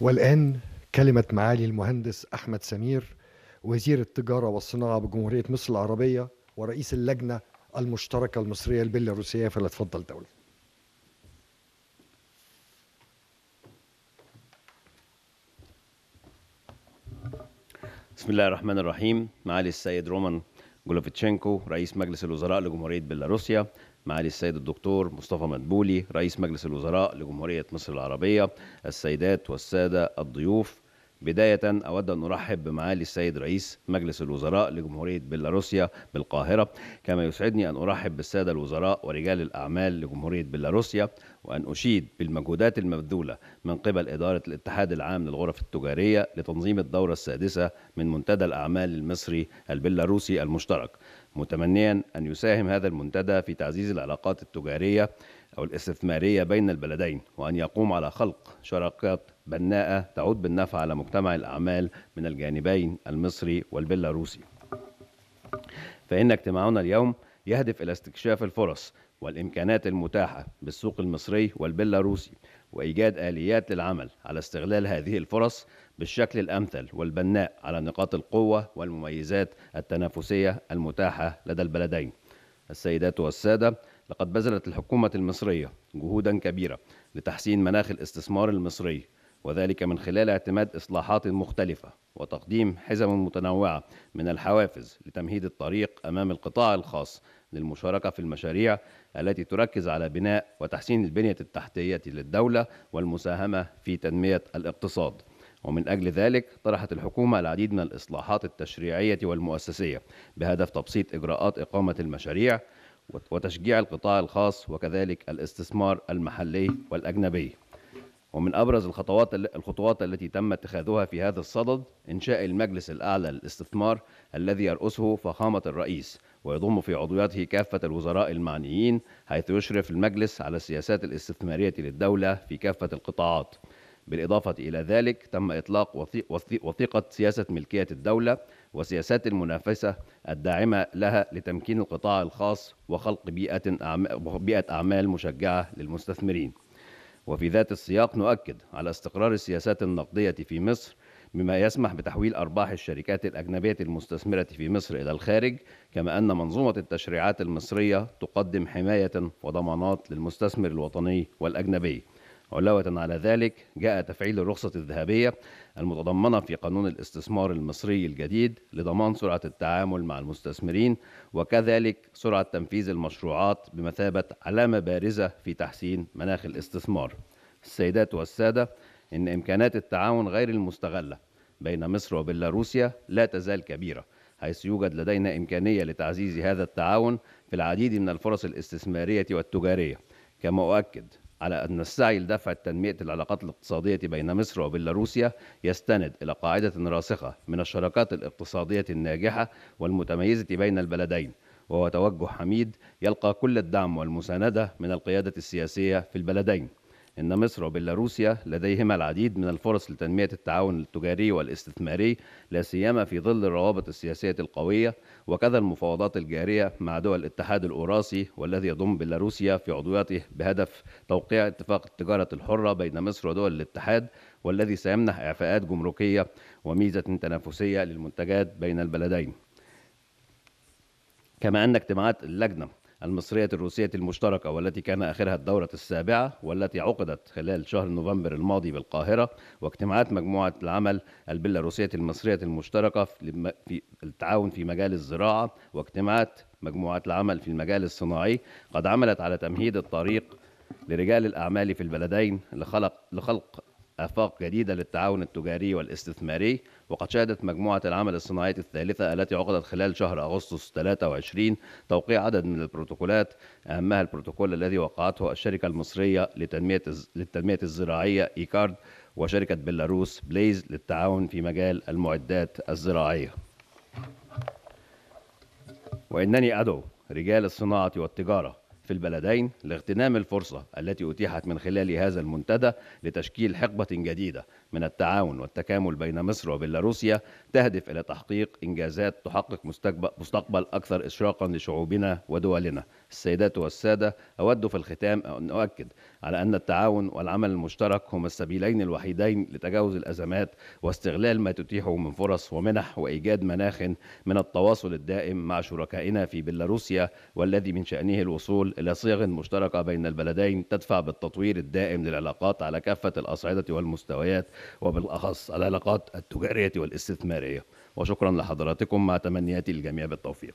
والآن كلمة معالي المهندس أحمد سمير وزير التجارة والصناعة بجمهورية مصر العربية ورئيس اللجنة المشتركة المصرية البيلاروسية تفضل دولة بسم الله الرحمن الرحيم معالي السيد رومان جولوفيتشينكو رئيس مجلس الوزراء لجمهورية بيلاروسيا معالي السيد الدكتور مصطفى مدبولي رئيس مجلس الوزراء لجمهورية مصر العربية السيدات والسادة الضيوف بداية أود أن أرحب بمعالي السيد رئيس مجلس الوزراء لجمهورية بيلاروسيا بالقاهرة كما يسعدني أن أرحب بالسادة الوزراء ورجال الأعمال لجمهورية بيلاروسيا وأن أشيد بالمجهودات المبذولة من قبل إدارة الاتحاد العام للغرف التجارية لتنظيم الدورة السادسة من منتدى الأعمال المصري البيلاروسي المشترك متمنيا أن يساهم هذا المنتدى في تعزيز العلاقات التجارية أو الاستثمارية بين البلدين وأن يقوم على خلق شراكات بناءة تعود بالنفع على مجتمع الأعمال من الجانبين المصري والبيلاروسي فإن اجتماعنا اليوم يهدف إلى استكشاف الفرص والإمكانات المتاحة بالسوق المصري والبيلاروسي وإيجاد آليات للعمل على استغلال هذه الفرص بالشكل الأمثل والبناء على نقاط القوة والمميزات التنافسية المتاحة لدى البلدين السيدات والسادة لقد بذلت الحكومة المصرية جهودا كبيرة لتحسين مناخ الاستثمار المصري وذلك من خلال اعتماد إصلاحات مختلفة وتقديم حزم متنوعة من الحوافز لتمهيد الطريق أمام القطاع الخاص للمشاركة في المشاريع التي تركز على بناء وتحسين البنية التحتية للدولة والمساهمة في تنمية الاقتصاد. ومن أجل ذلك طرحت الحكومة العديد من الإصلاحات التشريعية والمؤسسية بهدف تبسيط إجراءات إقامة المشاريع وتشجيع القطاع الخاص وكذلك الاستثمار المحلي والأجنبي ومن ابرز الخطوات الخطوات التي تم اتخاذها في هذا الصدد انشاء المجلس الاعلى للاستثمار الذي يرأسه فخامه الرئيس ويضم في عضويته كافه الوزراء المعنيين حيث يشرف المجلس على السياسات الاستثماريه للدوله في كافه القطاعات. بالاضافه الى ذلك تم اطلاق وثيقه وثيق سياسه ملكيه الدوله وسياسات المنافسه الداعمه لها لتمكين القطاع الخاص وخلق بيئه بيئه اعمال مشجعه للمستثمرين. وفي ذات السياق نؤكد على استقرار السياسات النقدية في مصر مما يسمح بتحويل أرباح الشركات الأجنبية المستثمرة في مصر إلى الخارج كما أن منظومة التشريعات المصرية تقدم حماية وضمانات للمستثمر الوطني والأجنبي علاوة على ذلك جاء تفعيل الرخصة الذهبية المتضمنة في قانون الاستثمار المصري الجديد لضمان سرعة التعامل مع المستثمرين وكذلك سرعة تنفيذ المشروعات بمثابة علامة بارزة في تحسين مناخ الاستثمار. السيدات والسادة إن إمكانات التعاون غير المستغلة بين مصر وبيلاروسيا لا تزال كبيرة حيث يوجد لدينا إمكانية لتعزيز هذا التعاون في العديد من الفرص الاستثمارية والتجارية كما أؤكد على أن السعي لدفع تنمية العلاقات الاقتصادية بين مصر وبيلاروسيا يستند إلى قاعدة راسخة من الشراكات الاقتصادية الناجحة والمتميزة بين البلدين وهو توجه حميد يلقى كل الدعم والمساندة من القيادة السياسية في البلدين إن مصر وبيلاروسيا لديهما العديد من الفرص لتنمية التعاون التجاري والاستثماري لا سيما في ظل الروابط السياسية القوية وكذا المفاوضات الجارية مع دول الاتحاد الأوراسي والذي يضم بيلاروسيا في عضويته بهدف توقيع اتفاق التجارة الحرة بين مصر ودول الاتحاد والذي سيمنح إعفاءات جمركية وميزة تنافسية للمنتجات بين البلدين كما أن اجتماعات اللجنة المصرية الروسية المشتركة والتي كان آخرها الدورة السابعة والتي عقدت خلال شهر نوفمبر الماضي بالقاهرة واجتماعات مجموعة العمل البيلاروسية المصرية المشتركة في التعاون في مجال الزراعة واجتماعات مجموعات العمل في المجال الصناعي قد عملت على تمهيد الطريق لرجال الأعمال في البلدين لخلق لخلق آفاق جديدة للتعاون التجاري والاستثماري وقد شهدت مجموعة العمل الصناعي الثالثة التي عقدت خلال شهر أغسطس 23 توقيع عدد من البروتوكولات أهمها البروتوكول الذي وقعته الشركة المصرية لتنمية للتنمية الزراعية إيكارد وشركة بيلاروس بليز للتعاون في مجال المعدات الزراعية وإنني أدعو رجال الصناعة والتجارة في البلدين لاغتنام الفرصة التي أتيحت من خلال هذا المنتدى لتشكيل حقبة جديدة من التعاون والتكامل بين مصر وبيلاروسيا تهدف إلى تحقيق إنجازات تحقق مستقبل أكثر إشراقا لشعوبنا ودولنا. السيدات والسادة أود في الختام أن أؤكد على أن التعاون والعمل المشترك هما السبيلين الوحيدين لتجاوز الأزمات واستغلال ما تتيحه من فرص ومنح وإيجاد مناخ من التواصل الدائم مع شركائنا في بيلاروسيا والذي من شأنه الوصول إلى صيغ مشتركة بين البلدين تدفع بالتطوير الدائم للعلاقات على كافة الأصعدة والمستويات وبالأخص العلاقات التجارية والاستثمارية وشكرا لحضراتكم مع تمنياتي للجميع بالتوفيق